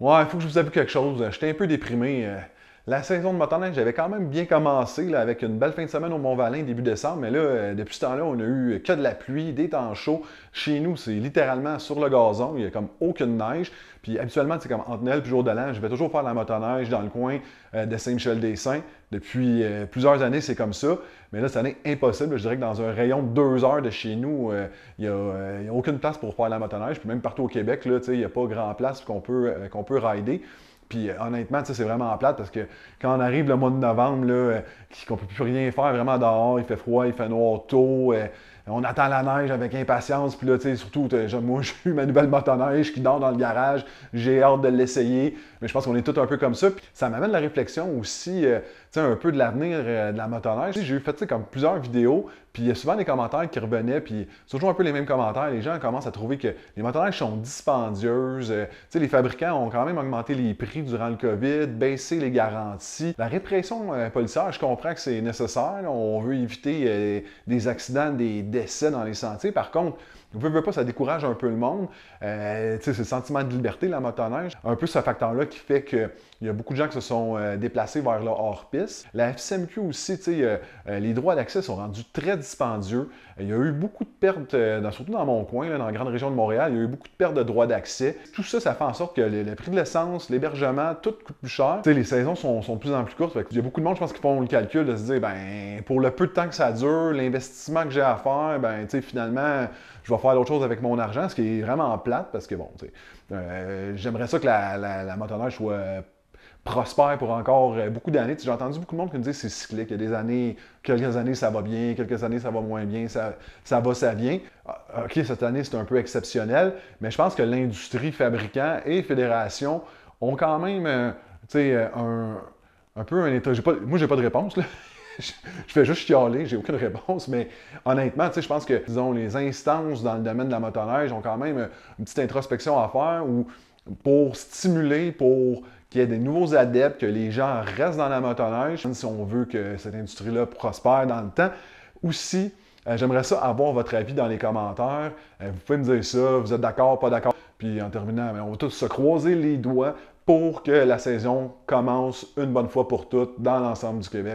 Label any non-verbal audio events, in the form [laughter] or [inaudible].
Ouais, il faut que je vous avoue quelque chose. J'étais un peu déprimé. Euh, la saison de motoneige j'avais quand même bien commencé avec une belle fin de semaine au Mont-Valin début décembre, mais là, euh, depuis ce temps-là, on n'a eu que de la pluie, des temps chauds. Chez nous, c'est littéralement sur le gazon, il n'y a comme aucune neige. Puis habituellement, c'est comme en Noël jour de l'an, je vais toujours faire la motoneige dans le coin euh, de Saint-Michel-des-Saints. Depuis euh, plusieurs années, c'est comme ça. Mais là, cette année, impossible. Je dirais que dans un rayon de deux heures de chez nous, il y n'y a, aucune place pour faire la motoneige. Puis même partout au Québec, il n'y a pas grand place qu'on peut, qu'on peut rider. Puis euh, honnêtement, ça, c'est vraiment plate parce que quand on arrive le mois de novembre, là, euh, qu'on ne peut plus rien faire vraiment dehors. Il fait froid, il fait noir tôt. Euh, on attend la neige avec impatience. Puis là, tu sais, surtout, moi, [laughs] j'ai eu ma nouvelle motoneige qui dort dans le garage. J'ai hâte de l'essayer. Mais je pense qu'on est tous un peu comme ça. Puis ça m'amène la réflexion aussi, euh, tu sais, un peu de l'avenir euh, de la motoneige. J'ai eu fait, comme plusieurs vidéos. Puis il y a souvent des commentaires qui revenaient. Puis c'est toujours un peu les mêmes commentaires. Les gens commencent à trouver que les motoneiges sont dispendieuses. tu sais, les fabricants ont quand même augmenté les prix durant le COVID, baissé les garanties. La répression policière, je comprends que c'est nécessaire. On veut éviter euh, des accidents, des décès dans les sentiers. Par contre, vous ne pas, ça décourage un peu le monde. Euh, c'est le sentiment de liberté, la motoneige. Un peu ce facteur-là qui fait qu'il y a beaucoup de gens qui se sont euh, déplacés vers le hors-piste. La FCMQ aussi, les droits d'accès sont rendus très dispendieux. Il y a eu beaucoup de pertes, surtout dans mon coin, dans la grande région de Montréal, il y a eu beaucoup de pertes de droits d'accès. Tout ça, ça fait en sorte que le, prix de l'essence, l'hébergement, tout coûte plus cher. les saisons sont, sont, de plus en plus courtes. Il y a beaucoup de monde, je pense, qui font le calcul de se dire, ben, pour le peu de temps que ça dure, l'investissement que j'ai à faire, ben, tu finalement, je vais faire autre chose avec mon argent, ce qui est vraiment plate parce que, bon, tu euh, j'aimerais ça que la, la, motoneige soit prospère pour encore euh, beaucoup d'années. J'ai entendu beaucoup de monde qui me dit c'est cyclique. Il y a des années, quelques années ça va bien, quelques années ça va moins bien, ça, ça va, ça vient. Ah, OK, cette année c'est un peu exceptionnel, mais je pense que l'industrie, fabricants et fédération ont quand même euh, un, un peu un état. Pas, moi, j'ai pas de réponse. [laughs] je fais juste chialer, j'ai aucune réponse, mais honnêtement, je pense que, disons, les instances dans le domaine de la motoneige ont quand même euh, une petite introspection à faire ou pour stimuler, pour qu'il y ait des nouveaux adeptes, que les gens restent dans la motoneige, si on veut que cette industrie-là prospère dans le temps. Aussi, euh, j'aimerais ça avoir votre avis dans les commentaires. Euh, vous pouvez me dire ça, vous êtes d'accord, pas d'accord. Puis en terminant, ben, on va tous se croiser les doigts pour que la saison commence une bonne fois pour toutes dans l'ensemble du Québec.